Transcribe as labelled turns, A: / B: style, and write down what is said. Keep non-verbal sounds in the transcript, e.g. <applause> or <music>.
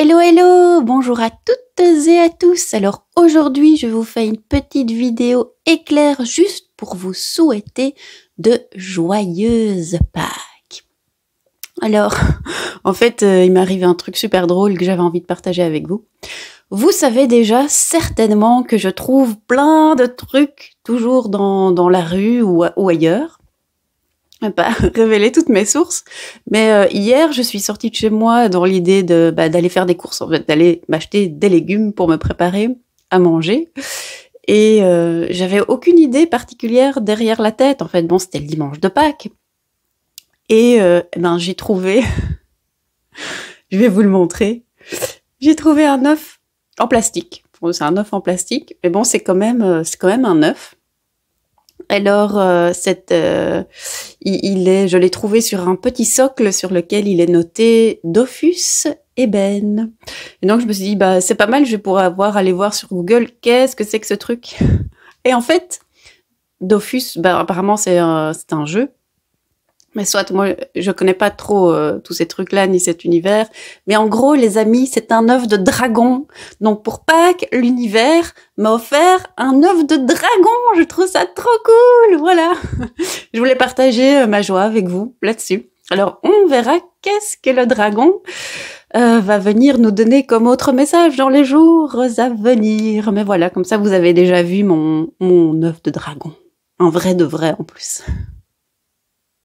A: Hello hello, bonjour à toutes et à tous. Alors aujourd'hui, je vous fais une petite vidéo éclair juste pour vous souhaiter de joyeuses Pâques. Alors, <laughs> en fait, euh, il m'est arrivé
B: un truc super drôle que j'avais envie de partager avec vous. Vous savez déjà certainement que je trouve plein de trucs toujours dans, la rue ou, ou ailleurs <laughs> pas révéler toutes mes sources, mais euh, hier je suis sortie de chez moi dans l'idée de bah, d'aller faire des courses, en fait, d'aller m'acheter des légumes pour me préparer à manger. Et euh, j'avais aucune idée particulière derrière la tête. En fait, bon, c'était le dimanche de Pâques. Et euh, eh ben j'ai trouvé, <laughs> je vais vous le montrer, j'ai trouvé un œuf en plastique. c'est un œuf en plastique, mais bon, c'est quand même c'est quand même un œuf. Alors, euh, cette, euh, il, est, je l'ai trouvé sur un petit socle sur lequel il est noté Dofus ébène. Et donc, je me suis dit, bah, c'est pas mal, je pourrais avoir, aller voir sur Google, qu'est-ce que c'est que ce truc <laughs> Et en fait, Dofus, bah, apparemment, c'est un jeu. Mais soit, moi, je connais pas trop euh, tous ces trucs-là, ni cet univers. Mais en gros, les amis, c'est un œuf de dragon. Donc, pour Pâques, l'univers m'a offert un œuf de dragon. Je trouve ça trop cool. Voilà. <laughs> je voulais partager euh, ma joie avec vous là-dessus. Alors, on verra qu'est-ce que le dragon euh, va venir nous donner comme autre message dans les jours à venir. Mais voilà, comme ça,
A: vous avez déjà vu mon, mon œuf de dragon. Un vrai de vrai, en plus.